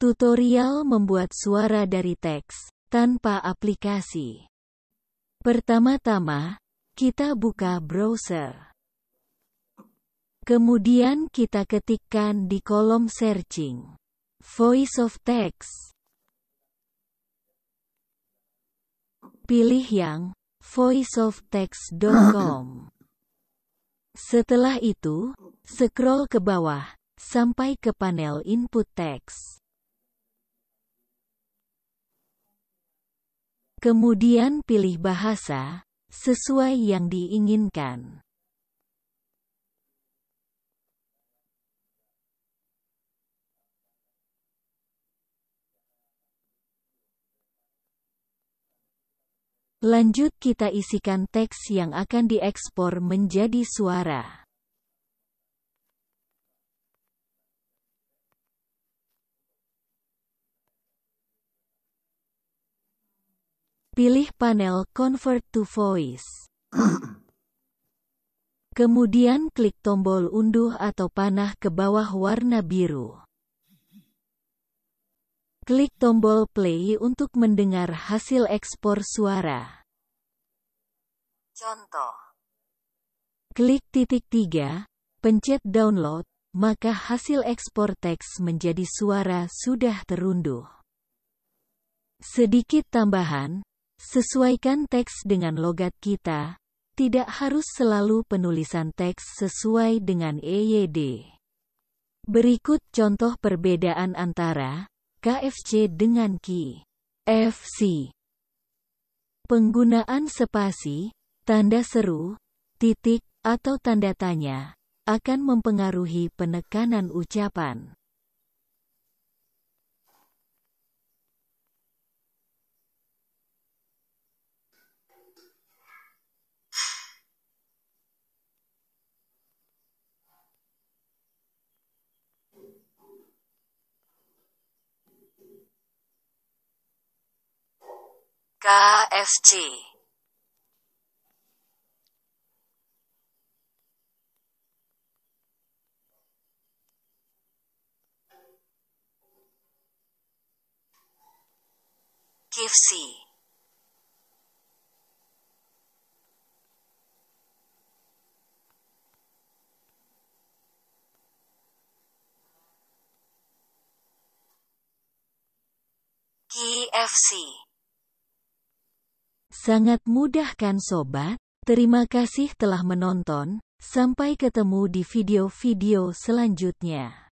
Tutorial membuat suara dari teks tanpa aplikasi. Pertama-tama, kita buka browser. Kemudian kita ketikkan di kolom searching Voice of Text. Pilih yang voiceoftext.com. Setelah itu, scroll ke bawah sampai ke panel input text. Kemudian pilih bahasa sesuai yang diinginkan. Lanjut kita isikan teks yang akan diekspor menjadi suara. Pilih panel Convert to Voice. Kemudian klik tombol unduh atau panah ke bawah warna biru. Klik tombol play untuk mendengar hasil ekspor suara. Contoh. Klik titik tiga, pencet download, maka hasil ekspor teks menjadi suara sudah terunduh. Sedikit tambahan, Sesuaikan teks dengan logat kita. Tidak harus selalu penulisan teks sesuai dengan EYD. Berikut contoh perbedaan antara KFC dengan KI. Penggunaan spasi, tanda seru, titik, atau tanda tanya, akan mempengaruhi penekanan ucapan. KFC. KFC. KFC. Sangat mudah kan sobat? Terima kasih telah menonton, sampai ketemu di video-video selanjutnya.